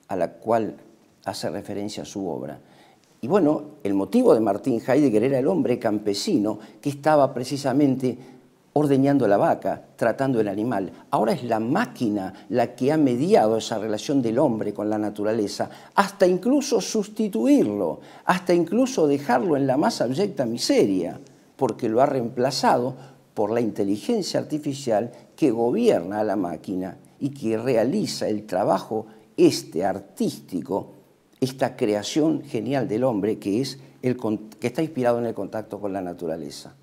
a la cual hace referencia su obra. Y bueno, el motivo de Martín Heidegger era el hombre campesino que estaba precisamente ordeñando la vaca, tratando el animal. Ahora es la máquina la que ha mediado esa relación del hombre con la naturaleza, hasta incluso sustituirlo, hasta incluso dejarlo en la más abyecta miseria, porque lo ha reemplazado por la inteligencia artificial que gobierna a la máquina y que realiza el trabajo este artístico, esta creación genial del hombre que, es el, que está inspirado en el contacto con la naturaleza.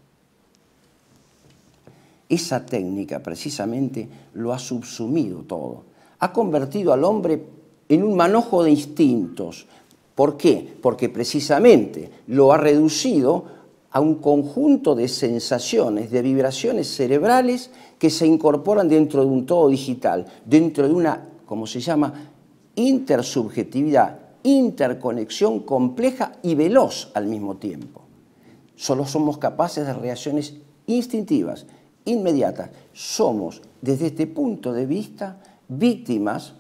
Esa técnica precisamente lo ha subsumido todo. Ha convertido al hombre en un manojo de instintos. ¿Por qué? Porque precisamente lo ha reducido a un conjunto de sensaciones, de vibraciones cerebrales que se incorporan dentro de un todo digital, dentro de una, como se llama, intersubjetividad, interconexión compleja y veloz al mismo tiempo. Solo somos capaces de reacciones instintivas, inmediatas. Somos, desde este punto de vista, víctimas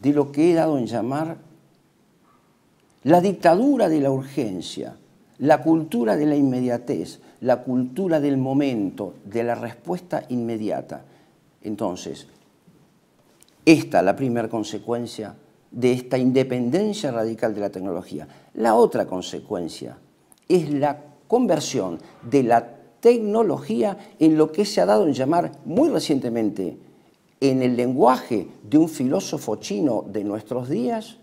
de lo que he dado en llamar la dictadura de la urgencia, la cultura de la inmediatez, la cultura del momento, de la respuesta inmediata. Entonces, esta es la primera consecuencia de esta independencia radical de la tecnología. La otra consecuencia es la conversión de la tecnología en lo que se ha dado en llamar muy recientemente, en el lenguaje de un filósofo chino de nuestros días,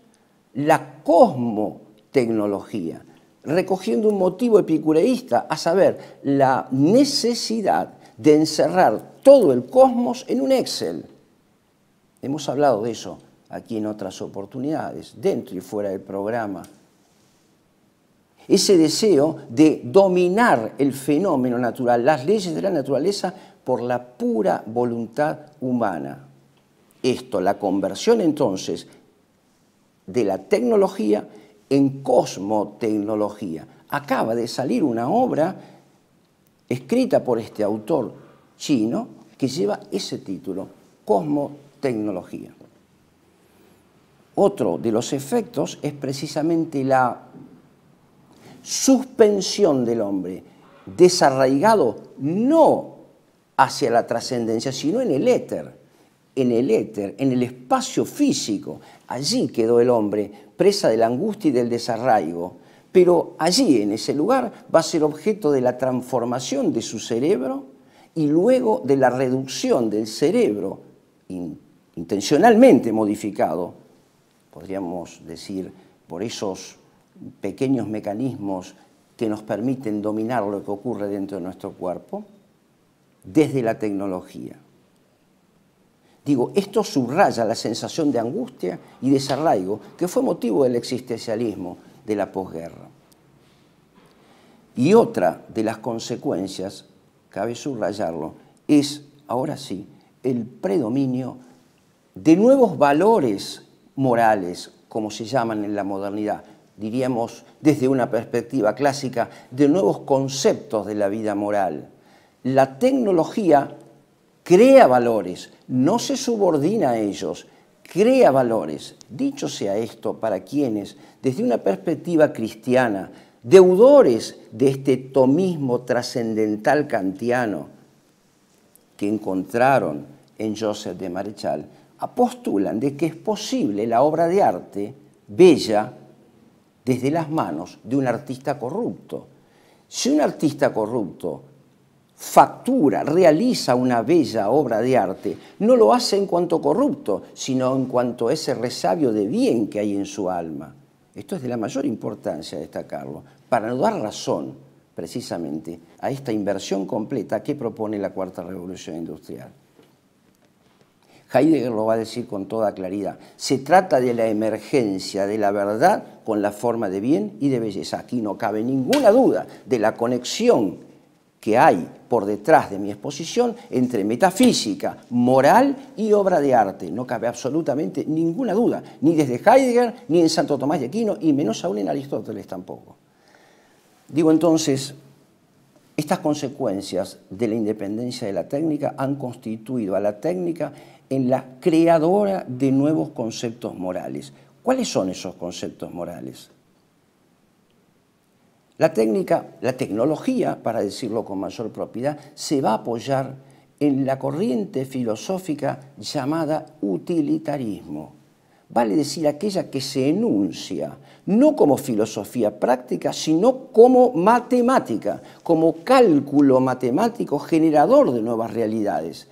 la cosmotecnología recogiendo un motivo epicureísta, a saber, la necesidad de encerrar todo el cosmos en un Excel. Hemos hablado de eso aquí en otras oportunidades, dentro y fuera del programa. Ese deseo de dominar el fenómeno natural, las leyes de la naturaleza, por la pura voluntad humana. Esto, la conversión entonces de la tecnología en cosmotecnología. Acaba de salir una obra escrita por este autor chino que lleva ese título, Cosmotecnología. Otro de los efectos es precisamente la suspensión del hombre, desarraigado no hacia la trascendencia, sino en el éter, en el éter, en el espacio físico. Allí quedó el hombre presa de la angustia y del desarraigo, pero allí, en ese lugar, va a ser objeto de la transformación de su cerebro y luego de la reducción del cerebro intencionalmente modificado, podríamos decir, por esos pequeños mecanismos que nos permiten dominar lo que ocurre dentro de nuestro cuerpo, desde la tecnología. Digo, esto subraya la sensación de angustia y desarraigo que fue motivo del existencialismo de la posguerra. Y otra de las consecuencias, cabe subrayarlo, es, ahora sí, el predominio de nuevos valores morales, como se llaman en la modernidad, diríamos desde una perspectiva clásica, de nuevos conceptos de la vida moral. La tecnología crea valores, no se subordina a ellos, crea valores. Dicho sea esto para quienes, desde una perspectiva cristiana, deudores de este tomismo trascendental kantiano que encontraron en Joseph de Marechal, apostulan de que es posible la obra de arte bella desde las manos de un artista corrupto. Si un artista corrupto factura, realiza una bella obra de arte, no lo hace en cuanto corrupto, sino en cuanto a ese resabio de bien que hay en su alma. Esto es de la mayor importancia destacarlo, para no dar razón precisamente a esta inversión completa que propone la Cuarta Revolución Industrial. Heidegger lo va a decir con toda claridad. Se trata de la emergencia de la verdad con la forma de bien y de belleza. Aquí no cabe ninguna duda de la conexión que hay por detrás de mi exposición entre metafísica, moral y obra de arte. No cabe absolutamente ninguna duda, ni desde Heidegger, ni en Santo Tomás de Aquino, y menos aún en Aristóteles tampoco. Digo entonces, estas consecuencias de la independencia de la técnica han constituido a la técnica en la creadora de nuevos conceptos morales. ¿Cuáles son esos conceptos morales? La técnica, la tecnología, para decirlo con mayor propiedad, se va a apoyar en la corriente filosófica llamada utilitarismo. Vale decir aquella que se enuncia, no como filosofía práctica, sino como matemática, como cálculo matemático generador de nuevas realidades.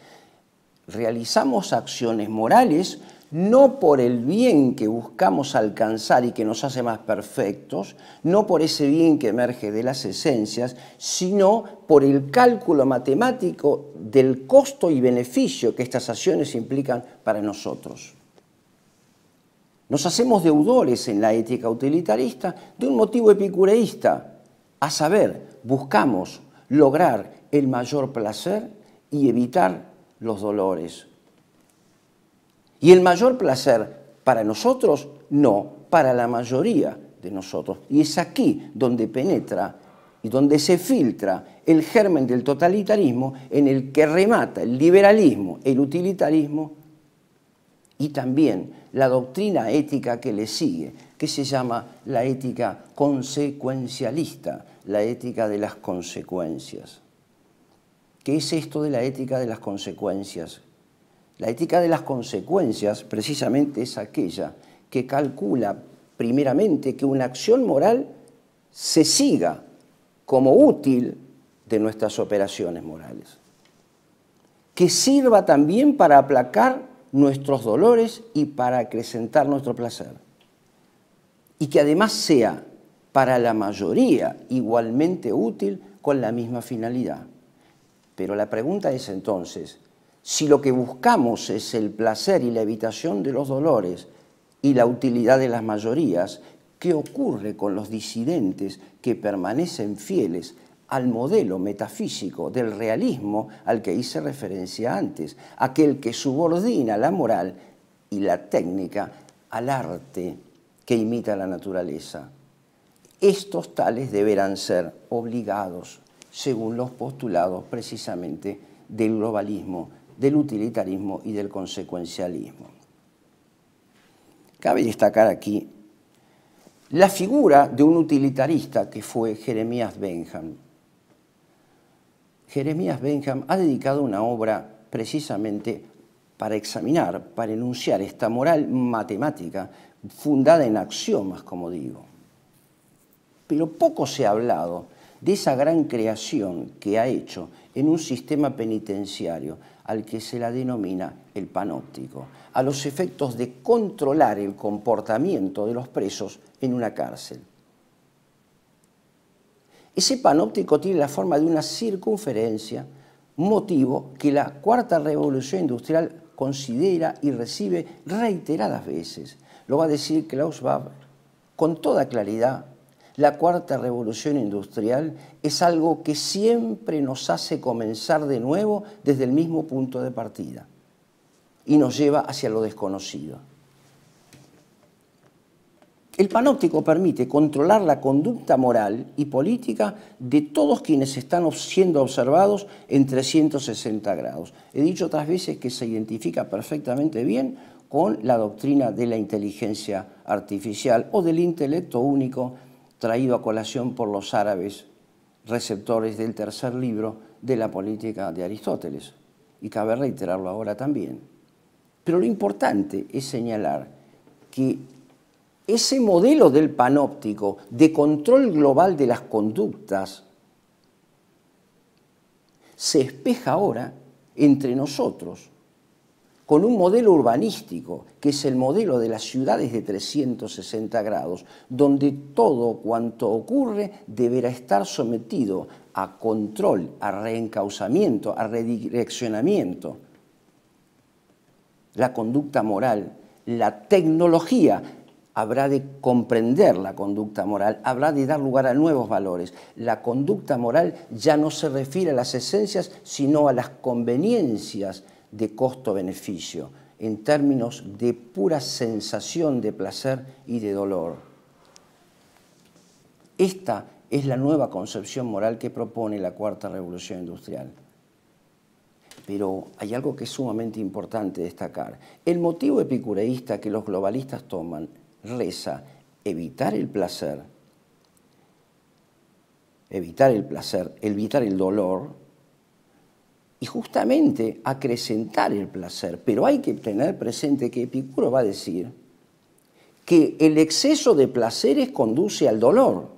Realizamos acciones morales no por el bien que buscamos alcanzar y que nos hace más perfectos, no por ese bien que emerge de las esencias, sino por el cálculo matemático del costo y beneficio que estas acciones implican para nosotros. Nos hacemos deudores en la ética utilitarista de un motivo epicureísta, a saber, buscamos lograr el mayor placer y evitar los dolores, y el mayor placer para nosotros, no, para la mayoría de nosotros. Y es aquí donde penetra y donde se filtra el germen del totalitarismo en el que remata el liberalismo, el utilitarismo y también la doctrina ética que le sigue, que se llama la ética consecuencialista, la ética de las consecuencias. ¿Qué es esto de la ética de las consecuencias? La ética de las consecuencias precisamente es aquella que calcula primeramente que una acción moral se siga como útil de nuestras operaciones morales, que sirva también para aplacar nuestros dolores y para acrecentar nuestro placer, y que además sea para la mayoría igualmente útil con la misma finalidad. Pero la pregunta es entonces, si lo que buscamos es el placer y la evitación de los dolores y la utilidad de las mayorías, ¿qué ocurre con los disidentes que permanecen fieles al modelo metafísico del realismo al que hice referencia antes, aquel que subordina la moral y la técnica al arte que imita la naturaleza? Estos tales deberán ser obligados según los postulados precisamente del globalismo del utilitarismo y del consecuencialismo. Cabe destacar aquí la figura de un utilitarista que fue Jeremías Benham. Jeremías Benham ha dedicado una obra precisamente para examinar, para enunciar esta moral matemática fundada en axiomas, como digo. Pero poco se ha hablado de esa gran creación que ha hecho en un sistema penitenciario al que se la denomina el panóptico, a los efectos de controlar el comportamiento de los presos en una cárcel. Ese panóptico tiene la forma de una circunferencia, motivo que la cuarta revolución industrial considera y recibe reiteradas veces. Lo va a decir Klaus Wab con toda claridad la cuarta revolución industrial es algo que siempre nos hace comenzar de nuevo desde el mismo punto de partida y nos lleva hacia lo desconocido. El panóptico permite controlar la conducta moral y política de todos quienes están siendo observados en 360 grados. He dicho otras veces que se identifica perfectamente bien con la doctrina de la inteligencia artificial o del intelecto único traído a colación por los árabes, receptores del tercer libro de la política de Aristóteles. Y cabe reiterarlo ahora también. Pero lo importante es señalar que ese modelo del panóptico de control global de las conductas se espeja ahora entre nosotros con un modelo urbanístico, que es el modelo de las ciudades de 360 grados, donde todo cuanto ocurre deberá estar sometido a control, a reencausamiento, a redireccionamiento. La conducta moral, la tecnología, habrá de comprender la conducta moral, habrá de dar lugar a nuevos valores. La conducta moral ya no se refiere a las esencias, sino a las conveniencias de costo-beneficio, en términos de pura sensación de placer y de dolor. Esta es la nueva concepción moral que propone la Cuarta Revolución Industrial. Pero hay algo que es sumamente importante destacar. El motivo epicureísta que los globalistas toman reza evitar el placer, evitar el placer, evitar el dolor, y justamente acrecentar el placer. Pero hay que tener presente que Epicuro va a decir que el exceso de placeres conduce al dolor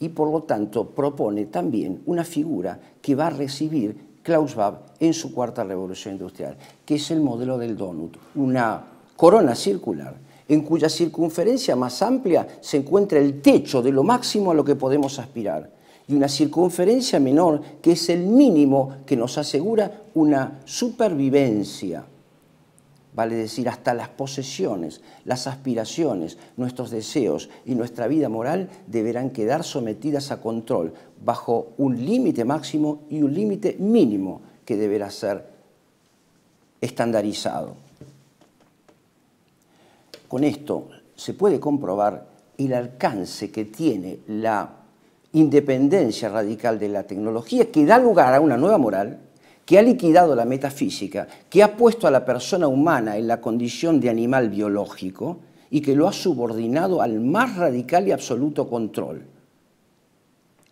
y por lo tanto propone también una figura que va a recibir Klaus Schwab en su cuarta revolución industrial, que es el modelo del donut, una corona circular en cuya circunferencia más amplia se encuentra el techo de lo máximo a lo que podemos aspirar y una circunferencia menor que es el mínimo que nos asegura una supervivencia. Vale decir, hasta las posesiones, las aspiraciones, nuestros deseos y nuestra vida moral deberán quedar sometidas a control bajo un límite máximo y un límite mínimo que deberá ser estandarizado. Con esto se puede comprobar el alcance que tiene la independencia radical de la tecnología que da lugar a una nueva moral que ha liquidado la metafísica, que ha puesto a la persona humana en la condición de animal biológico y que lo ha subordinado al más radical y absoluto control.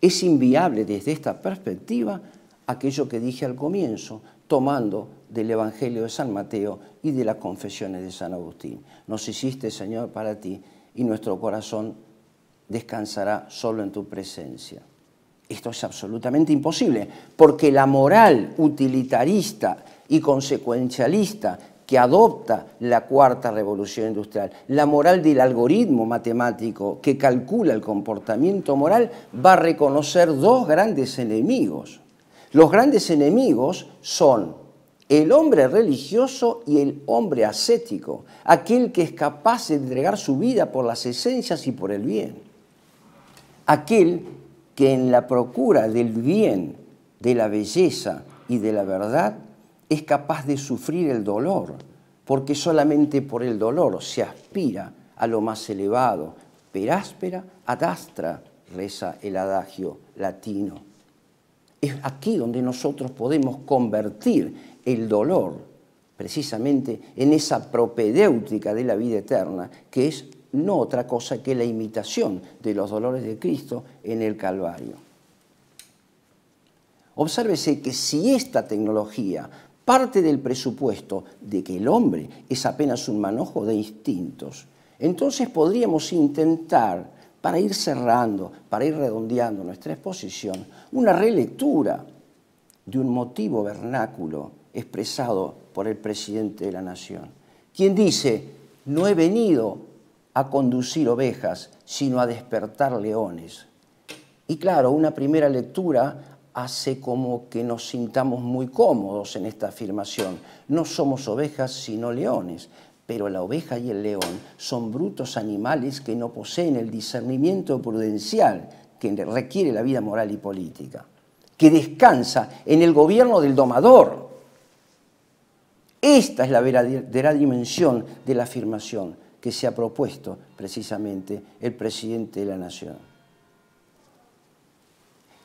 Es inviable desde esta perspectiva aquello que dije al comienzo, tomando del Evangelio de San Mateo y de las confesiones de San Agustín. Nos hiciste, Señor, para ti y nuestro corazón descansará solo en tu presencia. Esto es absolutamente imposible, porque la moral utilitarista y consecuencialista que adopta la cuarta revolución industrial, la moral del algoritmo matemático que calcula el comportamiento moral, va a reconocer dos grandes enemigos. Los grandes enemigos son el hombre religioso y el hombre ascético, aquel que es capaz de entregar su vida por las esencias y por el bien aquel que en la procura del bien, de la belleza y de la verdad es capaz de sufrir el dolor, porque solamente por el dolor se aspira a lo más elevado. Peráspera astra, reza el adagio latino. Es aquí donde nosotros podemos convertir el dolor, precisamente en esa propedéutica de la vida eterna, que es no otra cosa que la imitación de los dolores de Cristo en el Calvario. Obsérvese que si esta tecnología parte del presupuesto de que el hombre es apenas un manojo de instintos, entonces podríamos intentar, para ir cerrando, para ir redondeando nuestra exposición, una relectura de un motivo vernáculo expresado por el presidente de la Nación, quien dice, no he venido a conducir ovejas, sino a despertar leones. Y claro, una primera lectura hace como que nos sintamos muy cómodos en esta afirmación. No somos ovejas, sino leones. Pero la oveja y el león son brutos animales que no poseen el discernimiento prudencial que requiere la vida moral y política, que descansa en el gobierno del domador. Esta es la verdadera dimensión de la afirmación que se ha propuesto precisamente el presidente de la Nación.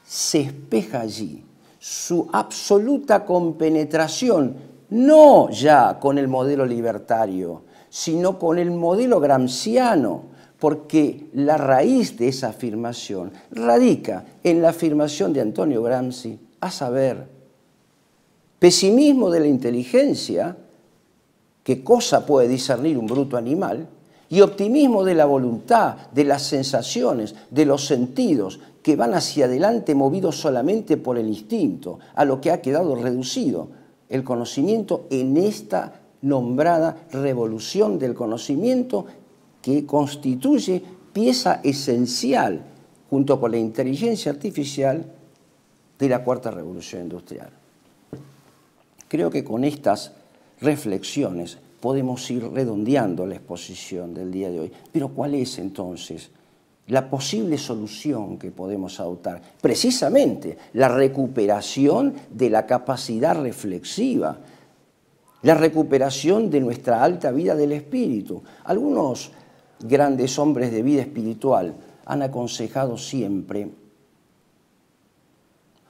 Se espeja allí su absoluta compenetración, no ya con el modelo libertario, sino con el modelo gramsciano, porque la raíz de esa afirmación radica en la afirmación de Antonio Gramsci, a saber, pesimismo de la inteligencia ¿Qué cosa puede discernir un bruto animal? Y optimismo de la voluntad, de las sensaciones, de los sentidos, que van hacia adelante movidos solamente por el instinto, a lo que ha quedado reducido el conocimiento en esta nombrada revolución del conocimiento que constituye pieza esencial, junto con la inteligencia artificial, de la cuarta revolución industrial. Creo que con estas reflexiones podemos ir redondeando la exposición del día de hoy. Pero ¿cuál es entonces la posible solución que podemos adoptar? Precisamente la recuperación de la capacidad reflexiva, la recuperación de nuestra alta vida del espíritu. Algunos grandes hombres de vida espiritual han aconsejado siempre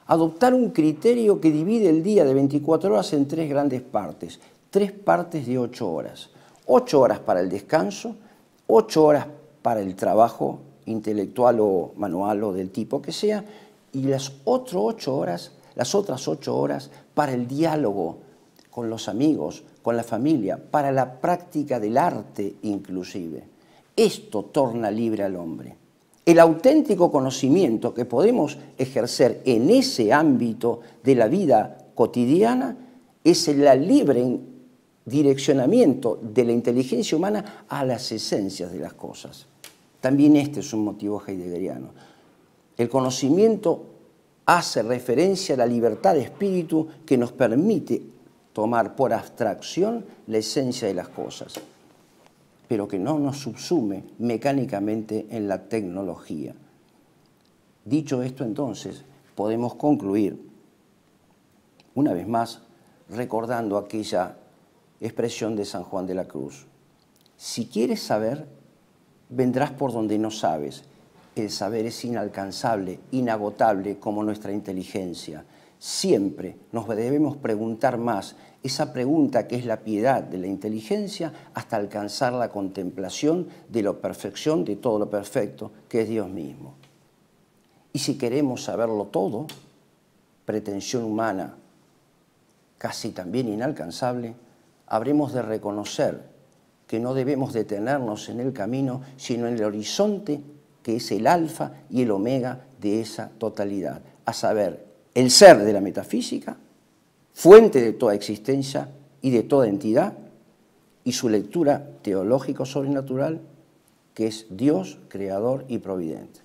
adoptar un criterio que divide el día de 24 horas en tres grandes partes tres partes de ocho horas. Ocho horas para el descanso, ocho horas para el trabajo intelectual o manual o del tipo que sea, y las, ocho horas, las otras ocho horas para el diálogo con los amigos, con la familia, para la práctica del arte inclusive. Esto torna libre al hombre. El auténtico conocimiento que podemos ejercer en ese ámbito de la vida cotidiana es la libre direccionamiento de la inteligencia humana a las esencias de las cosas. También este es un motivo heideggeriano. El conocimiento hace referencia a la libertad de espíritu que nos permite tomar por abstracción la esencia de las cosas, pero que no nos subsume mecánicamente en la tecnología. Dicho esto entonces, podemos concluir, una vez más, recordando aquella expresión de San Juan de la Cruz. Si quieres saber, vendrás por donde no sabes. El saber es inalcanzable, inagotable como nuestra inteligencia. Siempre nos debemos preguntar más, esa pregunta que es la piedad de la inteligencia, hasta alcanzar la contemplación de la perfección de todo lo perfecto, que es Dios mismo. Y si queremos saberlo todo, pretensión humana, casi también inalcanzable, habremos de reconocer que no debemos detenernos en el camino, sino en el horizonte que es el alfa y el omega de esa totalidad, a saber, el ser de la metafísica, fuente de toda existencia y de toda entidad, y su lectura teológico-sobrenatural, que es Dios, creador y providente.